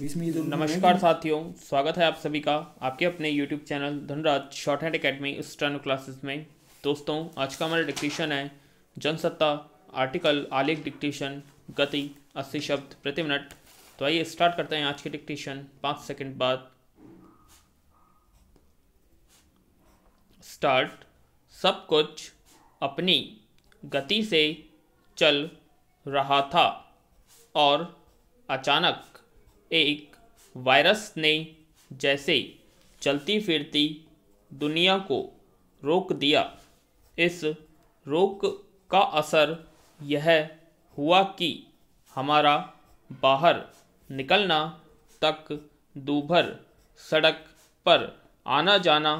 नमस्कार साथियों स्वागत है आप सभी का आपके अपने YouTube channel Dhanraj shorthand academy स्टर्न क्लासेस में दोस्तों आज का हमारा डिक्टेशन है जनसत्ता आर्टिकल आलेख डिक्टेशन गति अस्सी शब्द प्रति मिनट तो आइए स्टार्ट करते हैं आज के डिक्टेशन पाँच सेकंड बाद स्टार्ट सब कुछ अपनी गति से चल रहा था और अचानक एक वायरस ने जैसे चलती फिरती दुनिया को रोक दिया इस रोक का असर यह हुआ कि हमारा बाहर निकलना तक दूभर सड़क पर आना जाना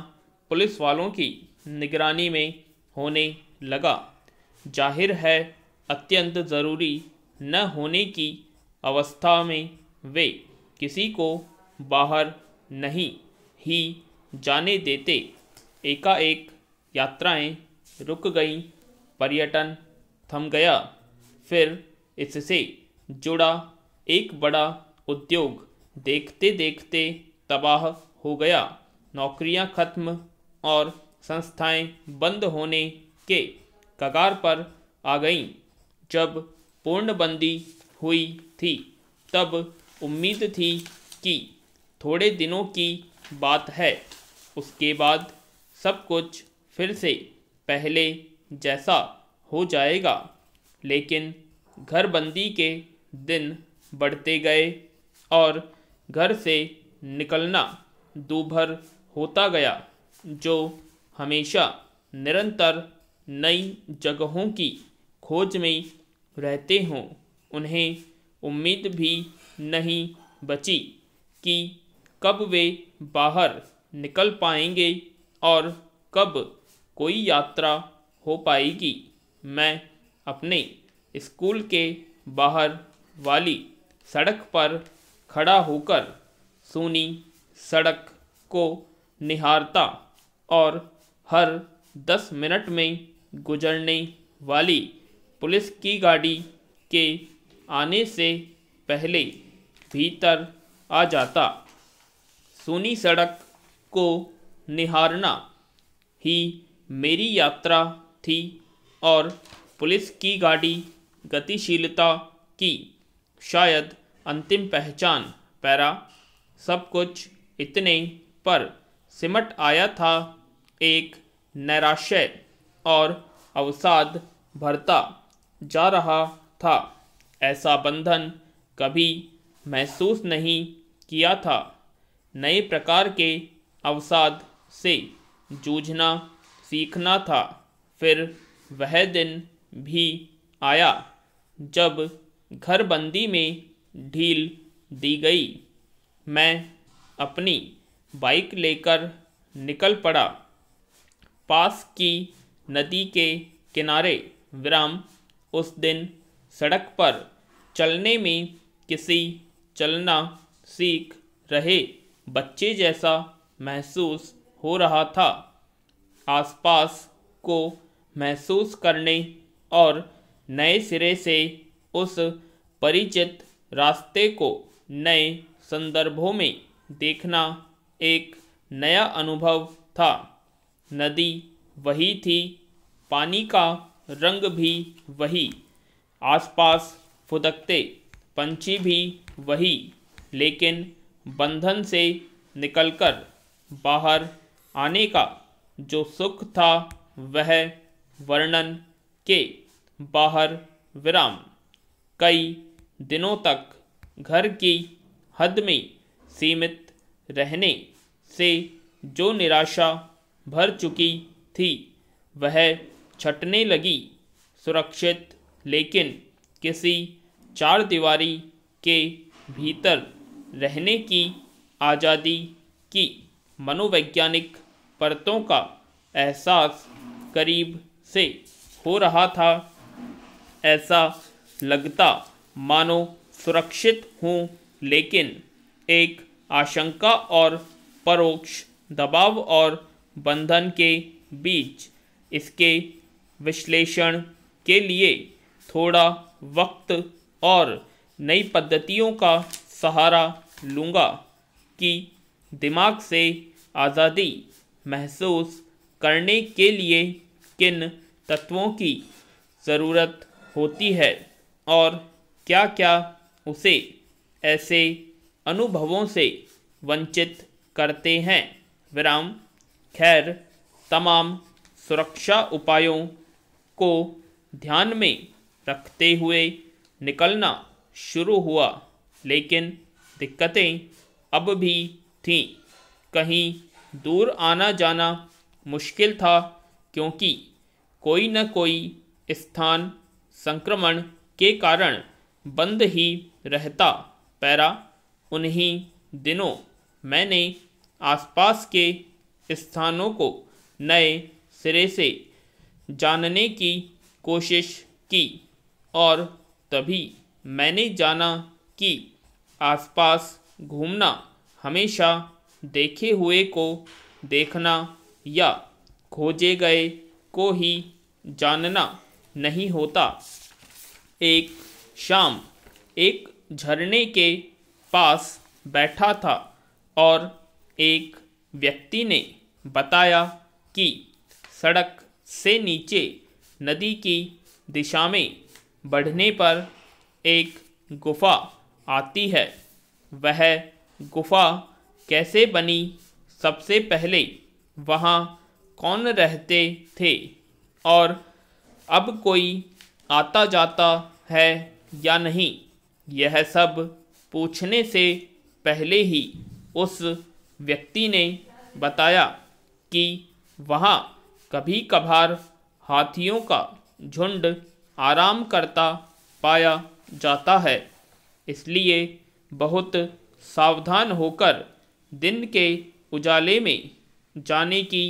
पुलिस वालों की निगरानी में होने लगा जाहिर है अत्यंत ज़रूरी न होने की अवस्था में वे किसी को बाहर नहीं ही जाने देते एकाएक यात्राएं रुक गईं पर्यटन थम गया फिर इससे जुड़ा एक बड़ा उद्योग देखते देखते तबाह हो गया नौकरियां खत्म और संस्थाएं बंद होने के कगार पर आ गईं जब पूर्णबंदी हुई थी तब उम्मीद थी कि थोड़े दिनों की बात है उसके बाद सब कुछ फिर से पहले जैसा हो जाएगा लेकिन घरबंदी के दिन बढ़ते गए और घर से निकलना दूभर होता गया जो हमेशा निरंतर नई जगहों की खोज में रहते हों उन्हें उम्मीद भी नहीं बची कि कब वे बाहर निकल पाएंगे और कब कोई यात्रा हो पाएगी मैं अपने स्कूल के बाहर वाली सड़क पर खड़ा होकर सोनी सड़क को निहारता और हर दस मिनट में गुजरने वाली पुलिस की गाड़ी के आने से पहले भीतर आ जाता सुनी सड़क को निहारना ही मेरी यात्रा थी और पुलिस की गाड़ी गतिशीलता की शायद अंतिम पहचान पैरा सब कुछ इतने पर सिमट आया था एक नैराश्य और अवसाद भरता जा रहा था ऐसा बंधन कभी महसूस नहीं किया था नए प्रकार के अवसाद से जूझना सीखना था फिर वह दिन भी आया जब घरबंदी में ढील दी गई मैं अपनी बाइक लेकर निकल पड़ा पास की नदी के किनारे विराम उस दिन सड़क पर चलने में किसी चलना सीख रहे बच्चे जैसा महसूस हो रहा था आसपास को महसूस करने और नए सिरे से उस परिचित रास्ते को नए संदर्भों में देखना एक नया अनुभव था नदी वही थी पानी का रंग भी वही आसपास फुदकते पंछी भी वही लेकिन बंधन से निकलकर बाहर आने का जो सुख था वह वर्णन के बाहर विराम कई दिनों तक घर की हद में सीमित रहने से जो निराशा भर चुकी थी वह छटने लगी सुरक्षित लेकिन किसी चार दीवारी के भीतर रहने की आज़ादी की मनोवैज्ञानिक परतों का एहसास करीब से हो रहा था ऐसा लगता मानो सुरक्षित हूँ लेकिन एक आशंका और परोक्ष दबाव और बंधन के बीच इसके विश्लेषण के लिए थोड़ा वक्त और नई पद्धतियों का सहारा लूँगा कि दिमाग से आज़ादी महसूस करने के लिए किन तत्वों की ज़रूरत होती है और क्या क्या उसे ऐसे अनुभवों से वंचित करते हैं विराम खैर तमाम सुरक्षा उपायों को ध्यान में रखते हुए निकलना शुरू हुआ लेकिन दिक्कतें अब भी थीं कहीं दूर आना जाना मुश्किल था क्योंकि कोई न कोई स्थान संक्रमण के कारण बंद ही रहता पैरा उन्हीं दिनों मैंने आसपास के स्थानों को नए सिरे से जानने की कोशिश की और तभी मैंने जाना कि आसपास घूमना हमेशा देखे हुए को देखना या खोजे गए को ही जानना नहीं होता एक शाम एक झरने के पास बैठा था और एक व्यक्ति ने बताया कि सड़क से नीचे नदी की दिशा में बढ़ने पर एक गुफा आती है वह गुफा कैसे बनी सबसे पहले वहाँ कौन रहते थे और अब कोई आता जाता है या नहीं यह सब पूछने से पहले ही उस व्यक्ति ने बताया कि वहाँ कभी कभार हाथियों का झुंड आराम करता पाया जाता है इसलिए बहुत सावधान होकर दिन के उजाले में जाने की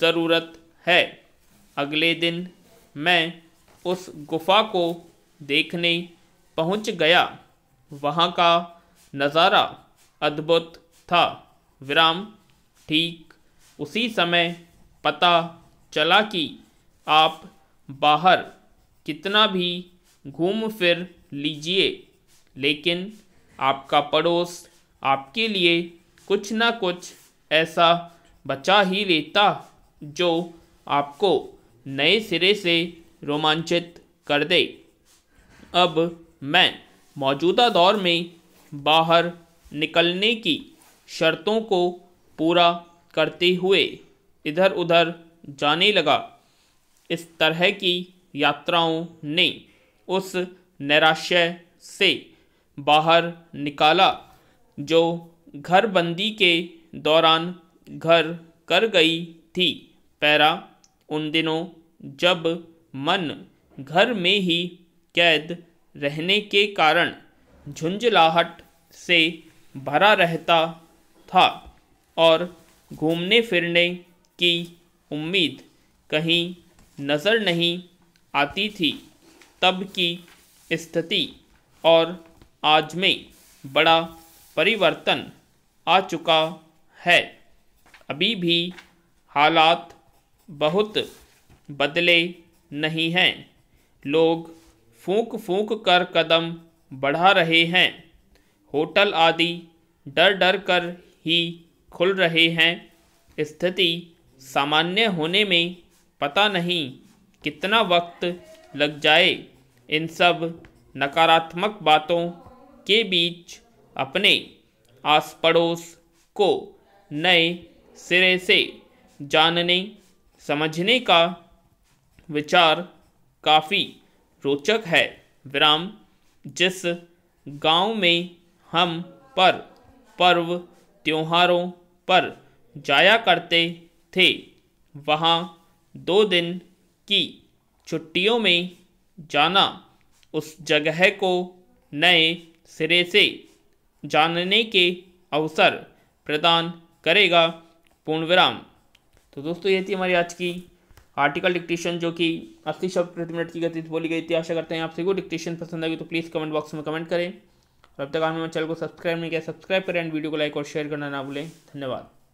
ज़रूरत है अगले दिन मैं उस गुफ़ा को देखने पहुंच गया वहां का नज़ारा अद्भुत था विराम ठीक उसी समय पता चला कि आप बाहर कितना भी घूम फिर लीजिए लेकिन आपका पड़ोस आपके लिए कुछ ना कुछ ऐसा बचा ही लेता जो आपको नए सिरे से रोमांचित कर दे अब मैं मौजूदा दौर में बाहर निकलने की शर्तों को पूरा करते हुए इधर उधर जाने लगा इस तरह की यात्राओं ने उस निराशय से बाहर निकाला जो घरबंदी के दौरान घर कर गई थी पैरा उन दिनों जब मन घर में ही कैद रहने के कारण झुंझलाहट से भरा रहता था और घूमने फिरने की उम्मीद कहीं नज़र नहीं आती थी तब की स्थिति और आज में बड़ा परिवर्तन आ चुका है अभी भी हालात बहुत बदले नहीं हैं लोग फूंक फूंक कर कदम बढ़ा रहे हैं होटल आदि डर डर कर ही खुल रहे हैं स्थिति सामान्य होने में पता नहीं कितना वक्त लग जाए इन सब नकारात्मक बातों के बीच अपने आस पड़ोस को नए सिरे से जानने समझने का विचार काफ़ी रोचक है विराम जिस गांव में हम पर पर्व त्योहारों पर जाया करते थे वहाँ दो दिन की छुट्टियों में जाना उस जगह को नए सिरे से जानने के अवसर प्रदान करेगा पूर्ण विराम तो दोस्तों ये थी हमारी आज की आर्टिकल डिक्टेशन जो कि अस्सी शब्द प्रति मिनट की गति से बोली गई थी आशा करते हैं आपसे कोई को डिक्टेशन पसंद आएगी तो प्लीज़ कमेंट बॉक्स में कमेंट करें और अब तक आपने चैनल को सब्सक्राइब नहीं किया सब्सक्राइब करें एंड वीडियो को लाइक और शेयर करना ना भूलें धन्यवाद